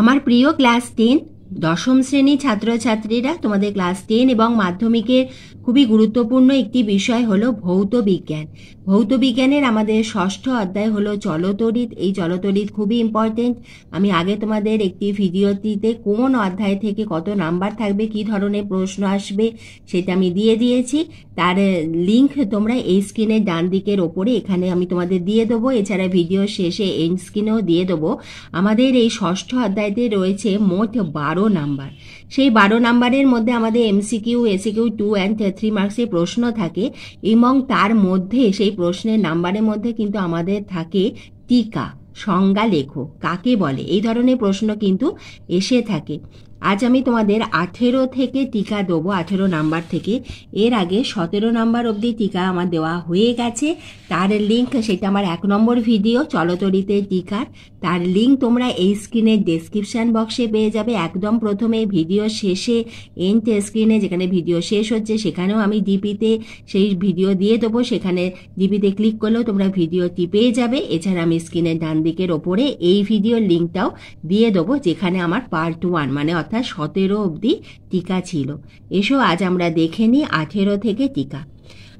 আমার প্রিয় class ten দশম শ্রেণী ছাত্রছাত্রীরা তোমাদের ক্লাস টেন এবং মাধ্যমিকের খুবই গুরুত্বপূর্ণ একটি বিষয় হলো ভৌত বিজ্ঞান ভৌত বিজ্ঞানের আমাদের ষষ্ঠ অধ্যায় হলো চলতরিৎ এই চলতরিৎ খুবই ইম্পর্টেন্ট আমি আগে তোমাদের একটি ভিডিওটিতে কোন অধ্যায় থেকে কত নাম্বার থাকবে কি ধরনের প্রশ্ন আসবে সেটা আমি দিয়ে দিয়েছি তার লিংক তোমরা এই স্ক্রিনের ডান দিকের ওপরে এখানে আমি তোমাদের দিয়ে দেবো এছাড়া ভিডিও শেষে এন্ড স্ক্রিনেও দিয়ে দেবো আমাদের এই ষষ্ঠ অধ্যায়তে রয়েছে মোট বারো বারো নাম্বার সেই বারো নাম্বারের মধ্যে আমাদের MCQ SAQ two and three মার্কসের প্রশ্ন থাকে এবং তার মধ্যে সেই প্রশ্নের নাম্বারের মধ্যে কিন্তু আমাদের থাকে টিকা সংজ্ঞা লেখো কাকে বলে এই ধরনের প্রশ্ন কিন্তু এসে থাকে আজ আমি তোমাদের আঠেরো থেকে টিকা দেবো আঠেরো নাম্বার থেকে এর আগে সতেরো নাম্বার অবধি টিকা আমার দেওয়া হয়ে গেছে তার লিঙ্ক সেটা আমার এক নম্বর ভিডিও চলতরিতে টিকার তার লিঙ্ক তোমরা এই স্ক্রিনের ডেসক্রিপশান বক্সে পেয়ে যাবে একদম প্রথমে ভিডিও শেষে এন্ড স্ক্রিনে যেখানে ভিডিও শেষ হচ্ছে সেখানেও আমি ডিপিতে সেই ভিডিও দিয়ে দেবো সেখানে ডিপিতে ক্লিক করলেও তোমরা ভিডিওটি পেয়ে যাবে এছাড়া আমি স্ক্রিনের ডান দিকের ওপরে এই ভিডিওর লিঙ্কটাও দিয়ে দেবো যেখানে আমার পার্ট ওয়ান মানে অর্থাৎ সতেরো অবধি টিকা ছিল এসো আজ আমরা দেখে নিই আঠেরো থেকে টিকা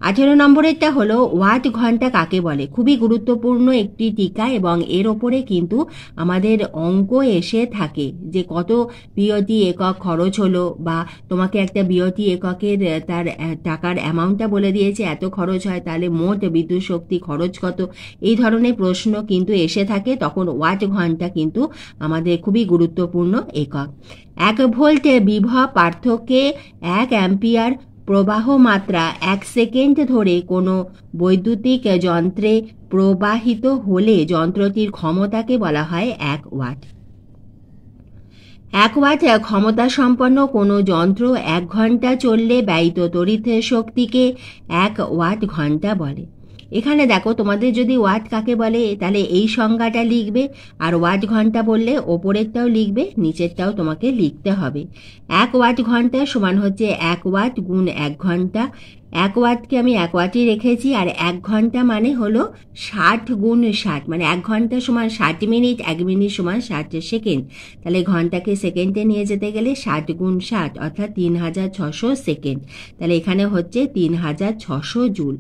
আঠেরো নম্বরেরটা হলো ওয়াট ঘন্টা কাকে বলে খুবই গুরুত্বপূর্ণ একটি টিকা এবং এর ওপরে কিন্তু আমাদের অঙ্ক এসে থাকে যে কত বিয়তি একক খরচ হলো বা তোমাকে একটা বিয়তি এককের তার টাকার অ্যামাউন্টটা বলে দিয়েছে এত খরচ হয় তাহলে মোট বিদ্যুৎ শক্তি খরচ কত এই ধরনের প্রশ্ন কিন্তু এসে থাকে তখন ওয়াট ঘন্টা কিন্তু আমাদের খুবই গুরুত্বপূর্ণ একক এক ভোল্টে বিভব পার্থক্যে এক অ্যাম্পিয়ার প্রবাহ মাত্রা এক সেকেন্ড ধরে কোনো বৈদ্যুতিক যন্ত্রে প্রবাহিত হলে যন্ত্রটির ক্ষমতাকে বলা হয় এক ওয়াট এক ওয়াট ক্ষমতা সম্পন্ন কোনো যন্ত্র এক ঘন্টা চললে ব্যয়িত তড়িৎ শক্তিকে এক ওয়াট ঘন্টা বলে এখানে দেখো তোমাদের যদি ওয়াট কাকে বলে তাহলে এই সংজ্ঞাটা লিখবে আর ওয়াট ঘন্টা বললে ওপরেরটাও লিখবে নিচেরটাও তোমাকে লিখতে হবে এক ওয়াট ঘন্টা সমান হচ্ছে এক ওয়াট গুণ এক ঘন্টা এক ওয়াটকে আমি এক ওয়াটই রেখেছি আর এক ঘন্টা মানে হলো ষাট গুণ ষাট মানে এক ঘন্টা সমান ষাট মিনিট এক মিনিট সমান ষাট সেকেন্ড তাহলে ঘন্টাকে সেকেন্ডে নিয়ে যেতে গেলে ষাট গুণ ষাট অর্থাৎ তিন হাজার ছশো সেকেন্ড তাহলে এখানে হচ্ছে তিন হাজার ছশো জুল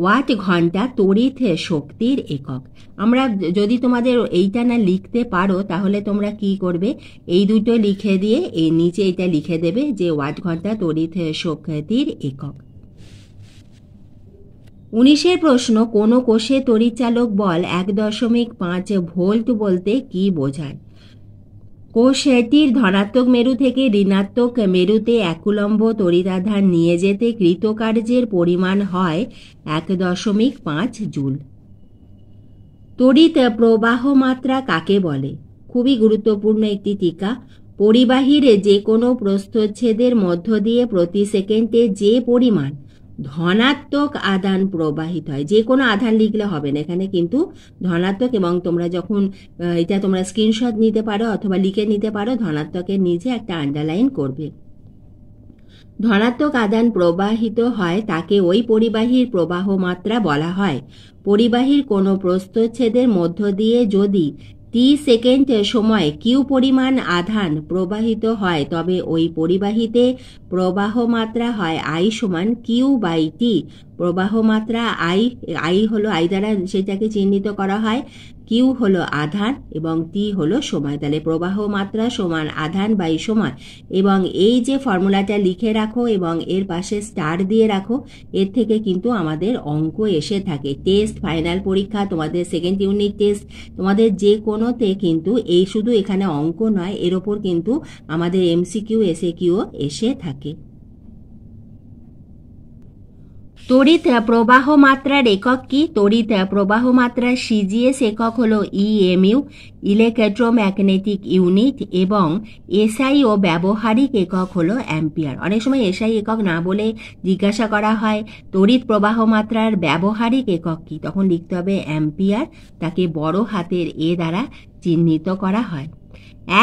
ওয়াট ঘন্টা তড়িৎ শক্তির একক আমরা যদি তোমাদের এইটা না লিখতে পারো তাহলে তোমরা কি করবে এই দুটো লিখে দিয়ে এই নিচে এটা লিখে দেবে যে ওয়াট ঘন্টা তড়িৎ শক্তির একক উনিশের প্রশ্ন কোনো কোষে তড়িৎচালক বল এক দশমিক পাঁচ ভোল্ট বলতে কি বোঝায় কোষেটির ধনাত্মক মেরু থেকে ঋণাত্মক মেরুতে একুলম্ব তরিতাধান নিয়ে যেতে কৃতকার্যের পরিমাণ হয় এক দশমিক পাঁচ জুল তড়িৎ প্রবাহ মাত্রা কাকে বলে খুবই গুরুত্বপূর্ণ একটি টিকা পরিবাহীর যে কোনো প্রস্থচ্ছেদের মধ্য দিয়ে প্রতি সেকেন্ডে যে পরিমাণ ধনাত্মক আদান প্রবাহিত হয় যে কোনো আধান লিখলে হবে না এখানে কিন্তু ধনাত্মক এবং তোমরা যখন এটা তোমরা স্ক্রিনশট নিতে পারো অথবা লিখে নিতে পারো ধনাত্মকের নিচে একটা আন্ডারলাইন করবে ধনাত্মক আদান প্রবাহিত হয় তাকে ওই পরিবাহীর প্রবাহ মাত্রা বলা হয় পরিবাহীর কোনো প্রস্তচ্ছেদের মধ্য দিয়ে যদি টি সেকেন্ড সময়ে কিউ পরিমাণ আধান প্রবাহিত হয় তবে ওই পরিবাহিতে প্রবাহ মাত্রা হয় আই সমান কিউ বাই টি প্রবাহ মাত্রা আই আই হলো আই দ্বারা সেটাকে চিহ্নিত করা হয় কিউ হলো আধান এবং টি হলো সময় তাহলে প্রবাহ মাত্রা সমান আধান বাই সময় এবং এই যে ফর্মুলাটা লিখে রাখো এবং এর পাশে স্টার দিয়ে রাখো এর থেকে কিন্তু আমাদের অঙ্ক এসে থাকে টেস্ট ফাইনাল পরীক্ষা তোমাদের সেকেন্ড ইউনিট টেস্ট তোমাদের যে কোনোতে কিন্তু এই শুধু এখানে অঙ্ক নয় এর ওপর কিন্তু আমাদের এমসিকিউ এসে কিউ এসে থাকে তড়িৎ প্রবাহ মাত্রার একক কি তড়িৎ প্রবাহ মাত্রা সিজিএস একক হল ইএমইউ ইলেকট্রোম্যাগনেটিক ইউনিট এবং এসআই ও ব্যবহারিক একক হলো অ্যাম্পিয়ার অনেক সময় এসআই একক না বলে জিজ্ঞাসা করা হয় তড়িৎ প্রবাহ মাত্রার ব্যবহারিক একক কি তখন লিখতে হবে অ্যাম্পিয়ার তাকে বড় হাতের এ দ্বারা চিহ্নিত করা হয়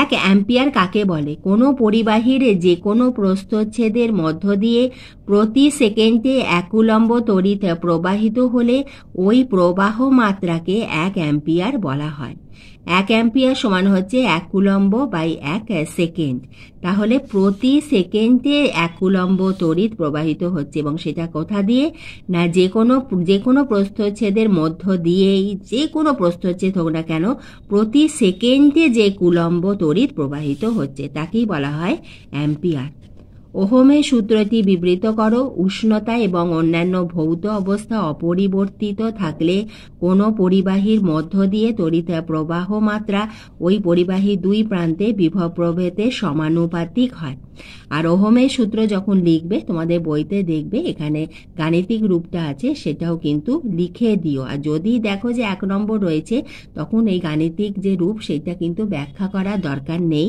এক অ্যাম্পিয়ার কাকে বলে কোনো পরিবাহীর যে কোনো প্রস্তচ্ছেদের মধ্য দিয়ে প্রতি সেকেন্ডে একুলম্ব তড়িৎ প্রবাহিত হলে ওই প্রবাহ মাত্রাকে এক অ্যাম্পিয়ার বলা হয় এক অ্যাম্পিয়ার সমান হচ্ছে এক কুলম্ব বাই এক সেকেন্ড তাহলে প্রতি সেকেন্ডে এক কুলম্ব তড়িৎ প্রবাহিত হচ্ছে এবং সেটা কোথা দিয়ে না যে কোনো যে কোনো প্রস্থচ্ছেদের মধ্য দিয়েই যে কোনো প্রস্থচ্ছেদ হোক না কেন প্রতি সেকেন্ডে যে কুলম্ব তড়িৎ প্রবাহিত হচ্ছে তাকেই বলা হয় অ্যাম্পিয়ার ওহোমে সূত্রটি বিবৃত করো উষ্ণতা এবং অন্যান্য ভৌত অবস্থা অপরিবর্তিত থাকলে কোনো পরিবাহীর মধ্য দিয়ে তড়িৎ প্রবাহ মাত্রা ওই পরিবাহী দুই প্রান্তে বিভব প্রভেদে সমানুপাতিক হয় আর ওহোমে সূত্র যখন লিখবে তোমাদের বইতে দেখবে এখানে গাণিতিক রূপটা আছে সেটাও কিন্তু লিখে দিও আর যদি দেখো যে এক নম্বর রয়েছে তখন এই গাণিতিক যে রূপ সেটা কিন্তু ব্যাখ্যা করা দরকার নেই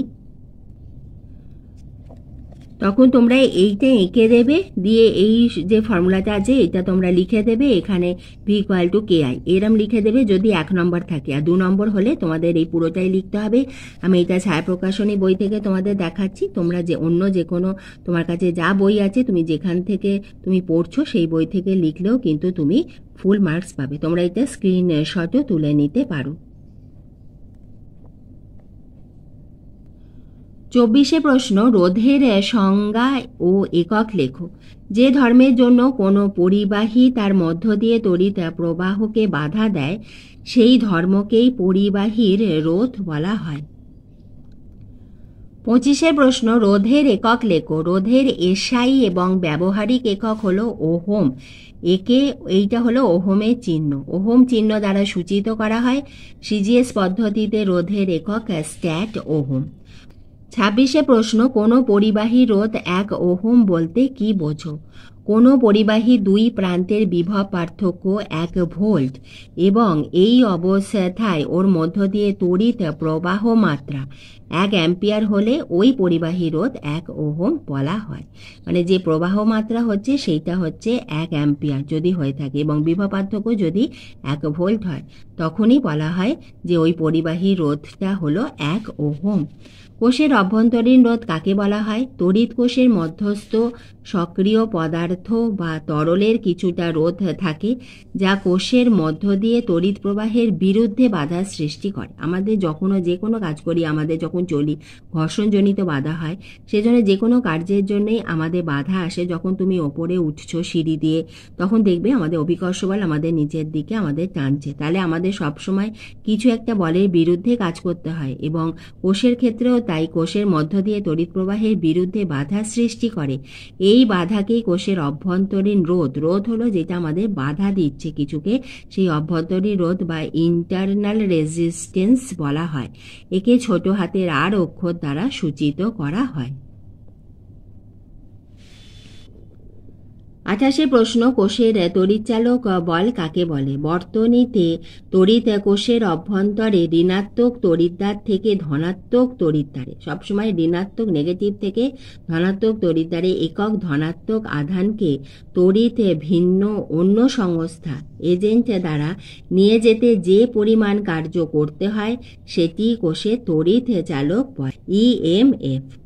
তখন তোমরা এইটা এঁকে দেবে দিয়ে এই যে ফর্মুলাটা আছে এটা তোমরা লিখে দেবে এখানে V equal to K I এরম লিখে দেবে যদি এক নম্বর থাকে আর দু নম্বর হলে তোমাদের এই পুরোটাই লিখতে হবে আমি এটা ছায়া প্রকাশনী বই থেকে তোমাদের দেখাচ্ছি তোমরা যে অন্য যে কোনো তোমার কাছে যা বই আছে তুমি যেখান থেকে তুমি পড়ছো সেই বই থেকে লিখলেও কিন্তু তুমি ফুল মার্কস পাবে তোমরা এটা স্ক্রিনশটও তুলে নিতে পারো চব্বিশে প্রশ্ন রোধের সংজ্ঞা ও একক লেখ যে ধর্মের জন্য কোনো পরিবাহী তার মধ্য দিয়ে তড়িৎ প্রবাহকে বাধা দেয় সেই ধর্মকেই পরিবাহীর রোধ বলা হয় পঁচিশে প্রশ্ন রোধের একক লেখো রোধের এসআই এবং ব্যবহারিক একক হলো ওহোম একে এইটা হলো ওহোমের চিহ্ন ওহোম চিহ্ন দ্বারা সূচিত করা হয় সিজিএস পদ্ধতিতে রোধের একক স্ট্যাট ওহোম ছাব্বিশে প্রশ্ন কোনো পরিবাহী রোধ এক ওহম বলতে কি বোঝো কোনো পরিবাহী দুই প্রান্তের বিভব পার্থক্য এক ভোল্ট এবং এই অবস্থায় ওর মধ্য দিয়ে তড়িৎ প্রবাহ মাত্রা এক অ্যাম্পিয়ার হলে ওই পরিবাহী রোধ এক ওহম বলা হয় মানে যে প্রবাহ মাত্রা হচ্ছে সেইটা হচ্ছে এক অ্যাম্পিয়ার যদি হয়ে থাকে এবং বিভব পার্থক্য যদি এক ভোল্ট হয় তখনই বলা হয় যে ওই পরিবাহী রোধটা হলো এক ওহম কোষের অভ্যন্তরীণ রোধ কাকে বলা হয় তড়িৎ কোষের মধ্যস্থ সক্রিয় পদার্থ বা তরলের কিছুটা রোধ থাকে যা কোষের মধ্য দিয়ে তড়িৎ প্রবাহের বিরুদ্ধে বাধার সৃষ্টি করে আমাদের যখনও যে কোনো কাজ করি আমাদের যখন চলি ঘর্ষণজনিত বাধা হয় সেজন্য যে কোনো কার্যের জন্যেই আমাদের বাধা আসে যখন তুমি ওপরে উঠছো সিঁড়ি দিয়ে তখন দেখবে আমাদের অভিকর্ষ বল আমাদের নিচের দিকে আমাদের টানছে তাহলে আমাদের সবসময় কিছু একটা বলের বিরুদ্ধে কাজ করতে হয় এবং কোষের ক্ষেত্রেও তাই কোষের মধ্য দিয়ে তড়িৎ প্রবাহের বিরুদ্ধে বাধা সৃষ্টি করে এই এই বাধাকেই কোষের অভ্যন্তরীণ রোধ রোধ হলো যেটা আমাদের বাধা দিচ্ছে কিছুকে সেই অভ্যন্তরীণ রোধ বা ইন্টারনাল রেজিস্টেন্স বলা হয় একে ছোট হাতের আর অক্ষর দ্বারা সূচিত করা হয় আঠাশে প্রশ্ন কোষের তড়িৎচালক বল কাকে বলে বর্তনীতে তড়িৎ কোষের অভ্যন্তরে ঋণাত্মক তরিদ্বার থেকে ধনাত্মক তরিদ্বারে সবসময় ঋণাত্মক নেগেটিভ থেকে ধনাত্মক তড়িৎদ্বারে একক ধনাত্মক আধানকে তড়িতে ভিন্ন অন্য সংস্থা এজেন্ট দ্বারা নিয়ে যেতে যে পরিমাণ কার্য করতে হয় সেটি কোষে তড়িৎ চালক বল ইএমএফ e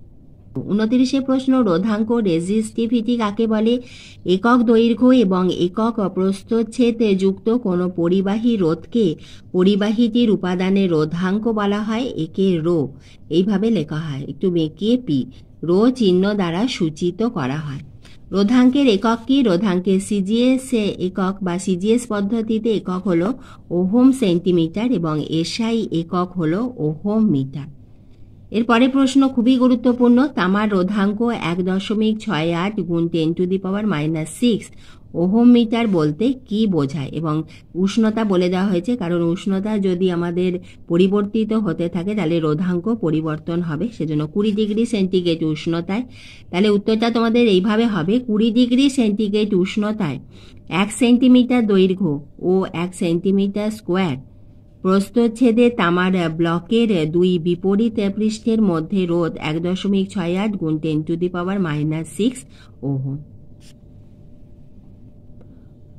উনত্রিশে প্রশ্ন রোধাঙ্ক রেজিস্টিভিটি কাকে বলে একক দৈর্ঘ্য এবং একক প্রস্থচ্ছেদ যুক্ত কোনো পরিবাহী রোধকে পরিবাহীটির উপাদানে রোধাঙ্ক বলা হয় একে রো এইভাবে লেখা হয় একটু বেঁকে পি রো চিহ্ন দ্বারা সূচিত করা হয় রোধাঙ্কের একক কি রোধাঙ্কের সিজিএস একক বা সিজিএস পদ্ধতিতে একক হলো ওহোম সেন্টিমিটার এবং এসআই একক হলো ওহোম মিটার এরপরে প্রশ্ন খুবই গুরুত্বপূর্ণ তামার রোধাঙ্ক এক দশমিক ছয় আট গুণ ten to the power minus six ohm metre বলতে কি বোঝায় এবং উষ্ণতা বলে দেওয়া হয়েছে কারণ উষ্ণতা যদি আমাদের পরিবর্তিত হতে থাকে তাহলে রোধাঙ্ক পরিবর্তন হবে সেজন্য কুড়ি ডিগ্রি সেন্টিগ্রেড উষ্ণতায় তাহলে উত্তরটা তোমাদের এইভাবে হবে কুড়ি ডিগ্রি সেন্টিগ্রেড উষ্ণতায় এক সেন্টিমিটার দৈর্ঘ্য ও এক সেন্টিমিটার স্কোয়ার প্রস্তচ্ছেদে তামার ব্লকের দুই বিপরীত পৃষ্ঠের মধ্যে রোধ এক দশমিক ছয় আট গুণ ten to the power minus six ohm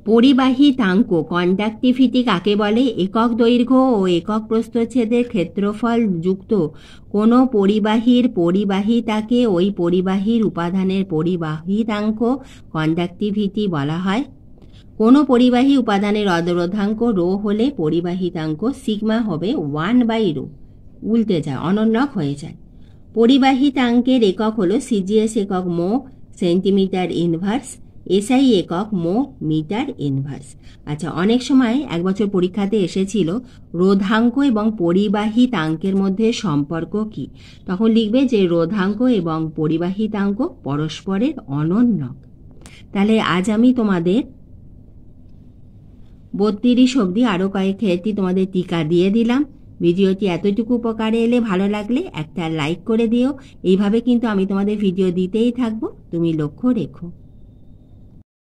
পরিবাহী তাঙ্ক কন্ডাক্টিভিটি কাকে বলে একক দৈর্ঘ্য ও একক প্রস্তচ্ছেদের ক্ষেত্রফল যুক্ত কোনো পরিবাহীর পরিবাহিতাকে ওই পরিবাহীর উপাদানের পরিবাহিতাঙ্ক কন্ডাক্টিভিটি বলা হয় কোনো পরিবাহী উপাদানের অদরোধাঙ্ক রো হলে পরিবাহিতাঙ্ক সিগমা হবে ওয়ান বাই রো উল্টে যায় অনন্যক হয়ে যায় পরিবাহিতাঙ্কের একক হলো সিজিএস একক মো সেন্টিমিটার ইনভার্স এসআই একক মো মিটার ইনভার্স আচ্ছা অনেক সময় এক বছর পরীক্ষাতে এসেছিল রোধাঙ্ক এবং পরিবাহিতাঙ্কের মধ্যে সম্পর্ক কি তখন লিখবে যে রোধাঙ্ক এবং পরিবাহিতাঙ্ক পরস্পরের অনন্যক তাহলে আজ আমি তোমাদের বত্রিশ অবধি আরও কয়েক ক্ষেত্রে তোমাদের টিকা দিয়ে দিলাম ভিডিওটি এতটুকু উপকারে এলে ভালো লাগলে একটা লাইক করে দিও এইভাবে কিন্তু আমি তোমাদের ভিডিও দিতেই থাকবো তুমি লক্ষ্য রেখো